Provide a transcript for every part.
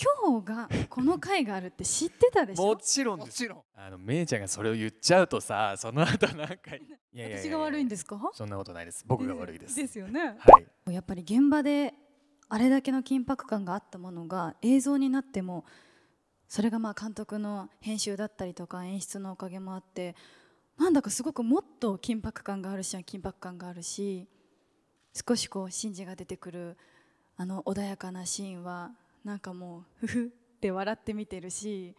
今日がこの回があるって知ってたでしょもちろんですあのめいちゃんがそれを言っちゃうとさその後なんか いやいや私が悪いんですかそんなことないです僕が悪いですですよね、はい、やっぱり現場であれだけの緊迫感があったものが映像になってもそれがまあ監督の編集だったりとか演出のおかげもあってなんだかすごくもっと緊迫感があるし緊迫感があるし少しこうシンジが出てくるあの穏やかなシーンはなんかもうふふって笑って見てるし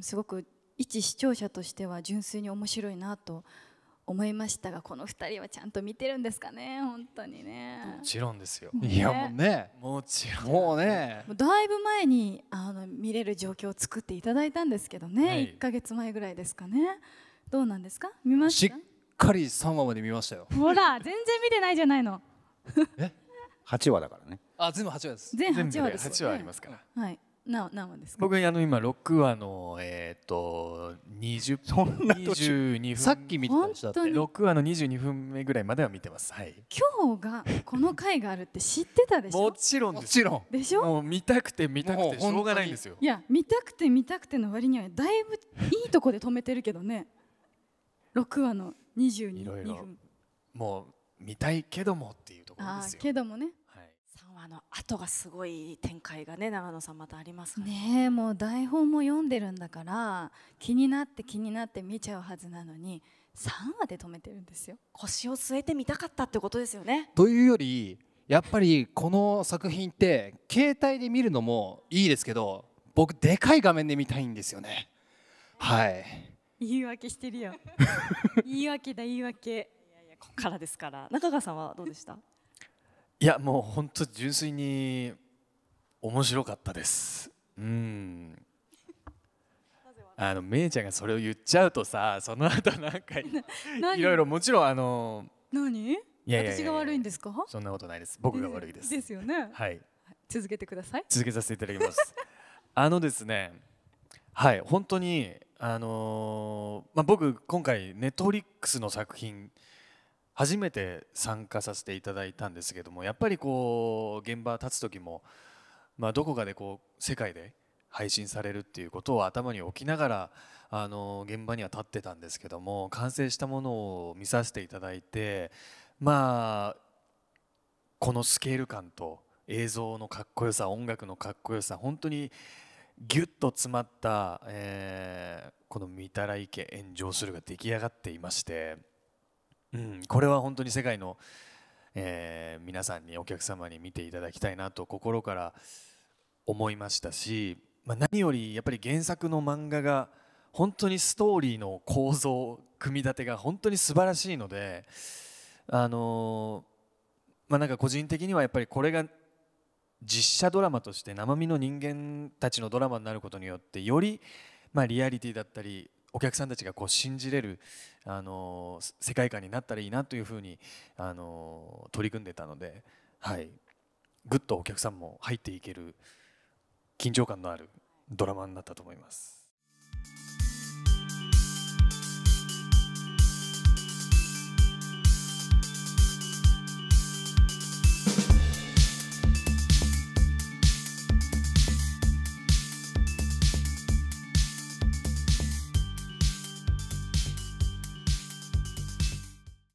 すごく一視聴者としては純粋に面白いなと思いましたがこの二人はちゃんと見てるんですかね本当にねもちろんですよ、ね、いやもうねもちろんもうねだいぶ前にあの見れる状況を作っていただいたんですけどね、はい、1か月前ぐらいですかねどうなんですか見ましたしっかり三話まで見ましたよほら全然見てないじゃないの え8話だからねあ全部8話です全8話です、ね、話ありますから、はい何何話ですか僕あの今6話のえっ、ー、と20分22分さっき見てましたって6話の22分目ぐらいまでは見てます、はい、今日がこの回があるって知ってたでしょもちろんもちろんでしょもう見たくて見たくてしょうがないんですよいや見たくて見たくての割にはだいぶいいとこで止めてるけどね6話の22分いろいろもう見たいけどもっていうところですよけどもねあの後がすごい展開がね長野さんまたありますねねもう台本も読んでるんだから気になって気になって見ちゃうはずなのに3話で止めてるんですよ腰を据えてみたかったってことですよねというよりやっぱりこの作品って携帯で見るのもいいですけど僕でかい画面で見たいんですよねはい言い訳してるよ 言い訳だ言い訳いやいやここからですから中川さんはどうでしたいやもう本当純粋に面白かったですうんあのめいちゃんがそれを言っちゃうとさその後なんか いろいろもちろんあの何いやいや私が悪いんですかそんなことないです僕が悪いですですよねはい続けてください続けさせていただきます あのですねはい本当にあのー、まあ僕今回ネットフリックスの作品初めて参加させていただいたんですけどもやっぱりこう現場立つ時も、まあ、どこかでこう世界で配信されるっていうことを頭に置きながらあの現場には立ってたんですけども完成したものを見させていただいてまあこのスケール感と映像のかっこよさ音楽のかっこよさ本当にギュッと詰まった、えー、この「御手洗池炎上する」が出来上がっていましてこれは本当に世界の、えー、皆さんにお客様に見ていただきたいなと心から思いましたし、まあ、何よりやっぱり原作の漫画が本当にストーリーの構造組み立てが本当に素晴らしいのであのー、まあ、なんか個人的にはやっぱりこれが実写ドラマとして生身の人間たちのドラマになることによってよりまあ、リアリティだったりお客さんたちがこう信じれるあの世界観になったらいいなというふうにあの取り組んでたので、はい、ぐっとお客さんも入っていける緊張感のあるドラマになったと思います。